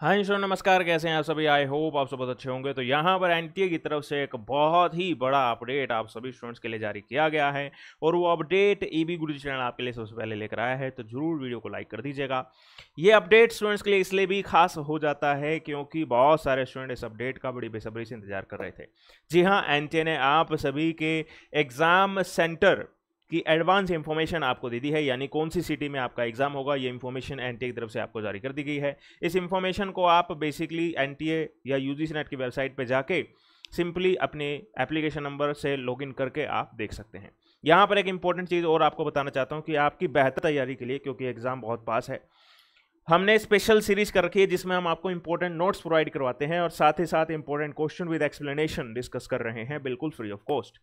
हाँ जी नमस्कार कैसे हैं आप सभी आई होप आप सब बहुत अच्छे होंगे तो यहाँ पर एन की तरफ से एक बहुत ही बड़ा अपडेट आप सभी स्टूडेंट्स के लिए जारी किया गया है और वो update E B Guru channel आपके लिए सबसे पहले लेकर आया है तो जरूर वीडियो को लाइक कर दीजिएगा ये अपडेट स्टूडेंट्स के लिए इसलिए भी खास हो जाता है क्योंकि बहुत सारे स्टूडेंट इस अपडेट का बड़ी बेसब्री से इंतजार कर रहे थे जी हाँ एन ने आप सभी के एग्ज़ाम सेंटर कि एडवांस इन्फॉर्मेशन आपको दे दी है यानी कौन सी सिटी में आपका एग्जाम होगा ये इन्फॉर्मेशन एन की तरफ से आपको जारी कर दी गई है इस इन्फॉर्मेशन को आप बेसिकली एन या यू नेट की वेबसाइट पर जाके सिंपली अपने एप्लीकेशन नंबर से इन करके आप देख सकते हैं यहाँ पर एक इंपॉर्टेंट चीज़ और आपको बताना चाहता हूँ कि आपकी बेहतर तैयारी के लिए क्योंकि एग्ज़ाम बहुत पास है हमने स्पेशल सीरीज कर रखी है जिसमें हम आपको इंपॉर्टेंट नोट्स प्रोवाइड करवाते हैं और साथ ही साथ important question with explanation discuss कर रहे हैं बिल्कुल फ्री ऑफ कॉस्ट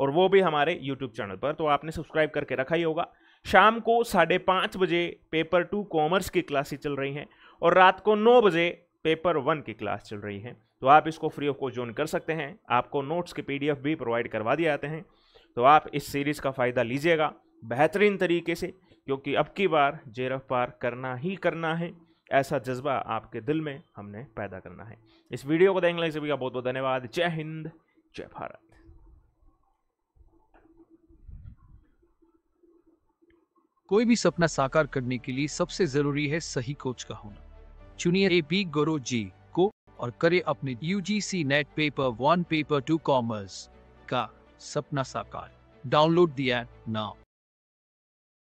और वो भी हमारे यूट्यूब चैनल पर तो आपने सब्सक्राइब करके रखा ही होगा शाम को साढ़े पाँच बजे पेपर टू कॉमर्स की क्लासेस चल रही हैं और रात को नौ बजे पेपर वन की क्लास चल रही है तो आप इसको फ्री ऑफ कॉस्ट ज्वाइन कर सकते हैं आपको नोट्स के एफ़ भी प्रोवाइड करवा दिए जाते हैं तो आप इस सीरीज़ का फ़ायदा लीजिएगा बेहतरीन तरीके से क्योंकि अब की बार जेरफ पार करना ही करना है ऐसा जज्बा आपके दिल में हमने पैदा करना है इस वीडियो को देखने सभी का बहुत बहुत धन्यवाद जय हिंद जय भारत कोई भी सपना साकार करने के लिए सबसे जरूरी है सही कोच का होना चुनिए ए बी गुरु जी को और करे अपने U G C NET paper one paper two commerce का सपना साकार डाउनलोड दिया नाउ